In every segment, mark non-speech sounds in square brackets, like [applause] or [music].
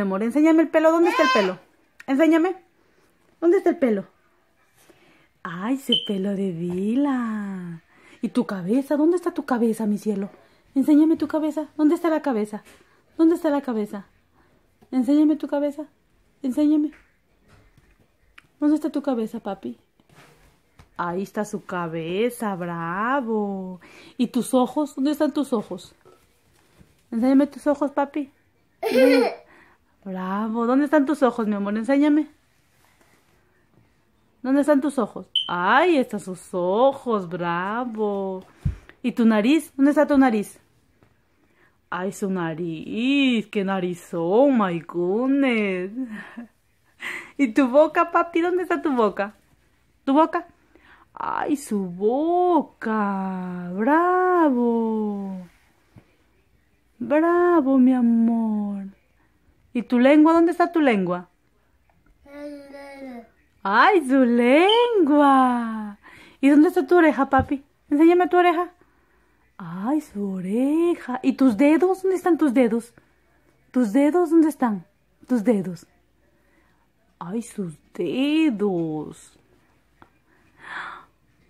amor, enséñame el pelo. ¿Dónde está el pelo? Enséñame. ¿Dónde está el pelo? Ay, ese pelo de vila. ¿Y tu cabeza? ¿Dónde está tu cabeza, mi cielo? Enséñame tu cabeza. ¿Dónde está la cabeza? ¿Dónde está la cabeza? Enséñame tu cabeza. Enséñame. ¿Dónde está tu cabeza, papi? Ahí está su cabeza, bravo. ¿Y tus ojos? ¿Dónde están tus ojos? Enséñame tus ojos, papi. [laughs] Bravo. ¿Dónde están tus ojos, mi amor? Enséñame. ¿Dónde están tus ojos? Ay, están sus ojos. Bravo. ¿Y tu nariz? ¿Dónde está tu nariz? Ay, su nariz. Qué narizón, my goodness. [laughs] ¿Y tu boca, papi? ¿Dónde está tu boca? ¿Tu boca? Ay, su boca. Bravo. Bravo, mi amor. ¿Y tu lengua? ¿Dónde está tu lengua? ¡Ay, su lengua! ¿Y dónde está tu oreja, papi? Enséñame tu oreja. ¡Ay, su oreja! ¿Y tus dedos? ¿Dónde están tus dedos? ¿Tus dedos dónde están? Tus dedos. ¡Ay, sus dedos!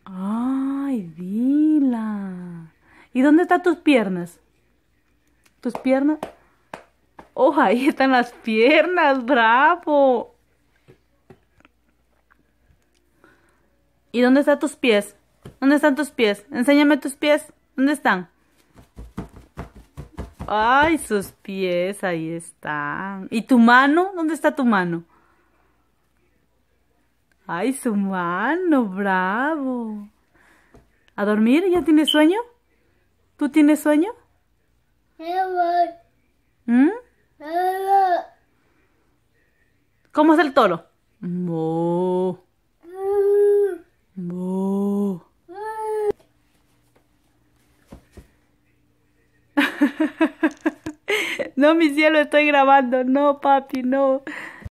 ¡Ay, dila. ¿Y dónde están tus piernas? ¿Tus piernas? Oh, ahí están las piernas, bravo. ¿Y dónde están tus pies? ¿Dónde están tus pies? Enséñame tus pies. ¿Dónde están? Ay, sus pies, ahí están. ¿Y tu mano? ¿Dónde está tu mano? Ay, su mano, bravo. ¿A dormir? ¿Ya tienes sueño? ¿Tú tienes sueño? ¿Cómo es el toro? [laughs] No, mi cielo, estoy grabando. No, papi, no.